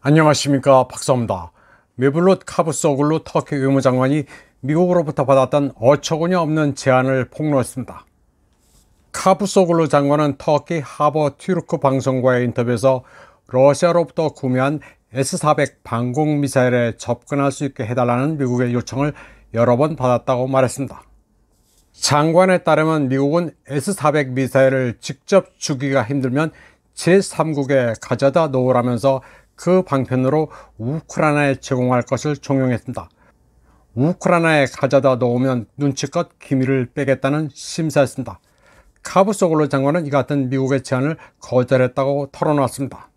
안녕하십니까 박사입니다. 메블롯 카브소글루 터키 외무장관이 미국으로부터 받았던 어처구니 없는 제안을 폭로했습니다. 카브소글루 장관은 터키 하버 튀르크 방송과의 인터뷰에서 러시아로부터 구매한 S-400 방공미사일에 접근할 수 있게 해달라는 미국의 요청을 여러 번 받았다고 말했습니다. 장관에 따르면 미국은 S-400 미사일을 직접 주기가 힘들면 제3국에 가져다 놓으라면서 그 방편으로 우크라나에 제공할 것을 종용했습니다. 우크라나에 가져다 놓으면 눈치껏 기밀을 빼겠다는 심사였습니다. 카브 소글로 장관은 이 같은 미국의 제안을 거절했다고 털어놨습니다.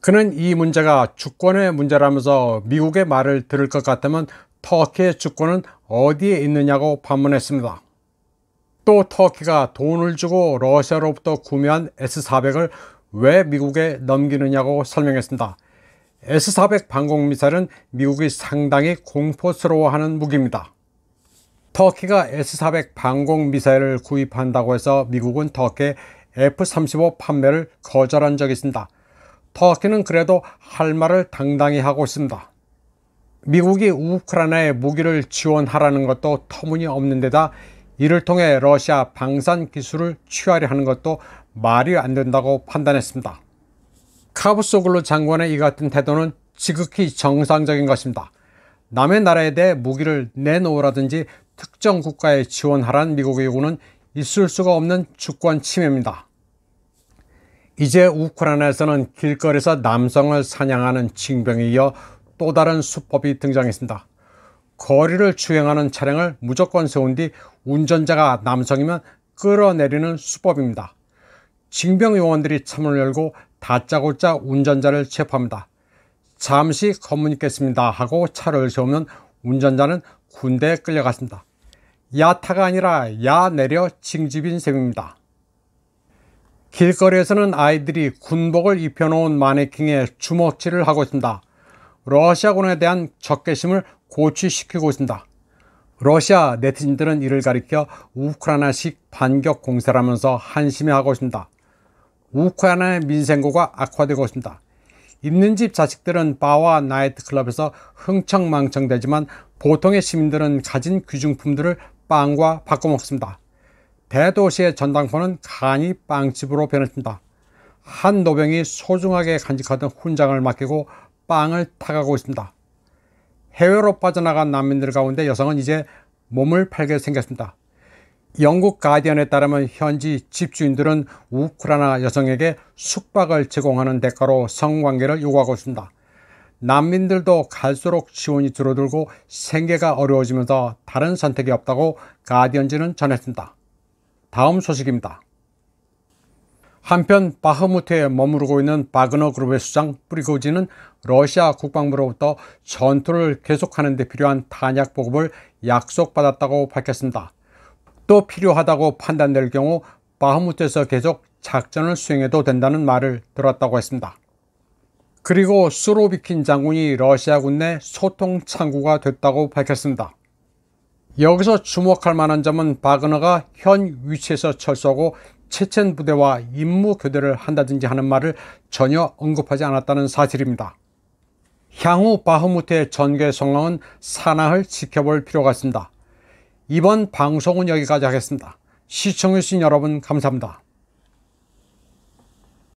그는 이 문제가 주권의 문제라면서 미국의 말을 들을 것 같으면 터키의 주권은 어디에 있느냐고 반문했습니다. 또 터키가 돈을 주고 러시아로부터 구매한 S400을 왜 미국에 넘기느냐고 설명했습니다. S-400 방공미사일은 미국이 상당히 공포스러워하는 무기입니다. 터키가 S-400 방공미사일을 구입한다고 해서 미국은 터키에 F-35 판매를 거절한 적이 있습니다. 터키는 그래도 할 말을 당당히 하고 있습니다. 미국이 우크라이나에 무기를 지원하라는 것도 터무니없는 데다 이를 통해 러시아 방산 기술을 취하려 하는 것도 말이 안 된다고 판단했습니다. 카브소글로 장관의 이 같은 태도는 지극히 정상적인 것입니다. 남의 나라에 대해 무기를 내놓으라든지 특정 국가에 지원하란 미국의 요구는 있을 수가 없는 주권 침해입니다. 이제 우크라이나에서는 길거리에서 남성을 사냥하는 징병에 이어 또 다른 수법이 등장했습니다. 거리를 주행하는 차량을 무조건 세운 뒤 운전자가 남성이면 끌어내리는 수법입니다. 징병 요원들이 차문을 열고 다짜고짜 운전자를 체포합니다. 잠시 검문있겠습니다 하고 차를 세우면 운전자는 군대에 끌려갔습니다. 야타가 아니라 야 내려 징집인 셈입니다. 길거리에서는 아이들이 군복을 입혀놓은 마네킹에 주먹질을 하고 있습니다. 러시아군에 대한 적개심을 고취시키고 있습니다. 러시아 네티즌들은 이를 가리켜 우크라이나식 반격 공세라면서 한심해하고 있습니다. 우크라이나의 민생고가 악화되고 있습니다. 있는 집 자식들은 바와 나이트클럽에서 흥청망청되지만 보통의 시민들은 가진 귀중품들을 빵과 바꿔먹습니다. 대도시의 전당포는 간이 빵집으로 변했습니다. 한 노병이 소중하게 간직하던 훈장을 맡기고 빵을 타가고 있습니다. 해외로 빠져나간 난민들 가운데 여성은 이제 몸을 팔게 생겼습니다. 영국 가디언에 따르면 현지 집주인들은 우크라이나 여성에게 숙박을 제공하는 대가로 성관계를 요구하고 있습니다. 난민들도 갈수록 지원이 줄어들고 생계가 어려워지면서 다른 선택이 없다고 가디언지는 전했습니다. 다음 소식입니다. 한편 바흐무트에 머무르고 있는 바그너 그룹의 수장 프리고지는 러시아 국방부로부터 전투를 계속하는 데 필요한 탄약 보급을 약속받았다고 밝혔습니다. 또 필요하다고 판단될 경우 바흐무트에서 계속 작전을 수행해도 된다는 말을 들었다고 했습니다. 그리고 수로비킨 장군이 러시아군 내 소통 창구가 됐다고 밝혔습니다. 여기서 주목할 만한 점은 바그너가 현 위치에서 철수하고 체첸 부대와 임무 교대를 한다든지 하는 말을 전혀 언급하지 않았다는 사실입니다. 향후 바흐무트의 전개 성황은 산하를 지켜볼 필요가 있습니다. 이번 방송은 여기까지 하겠습니다. 시청해주신 여러분 감사합니다.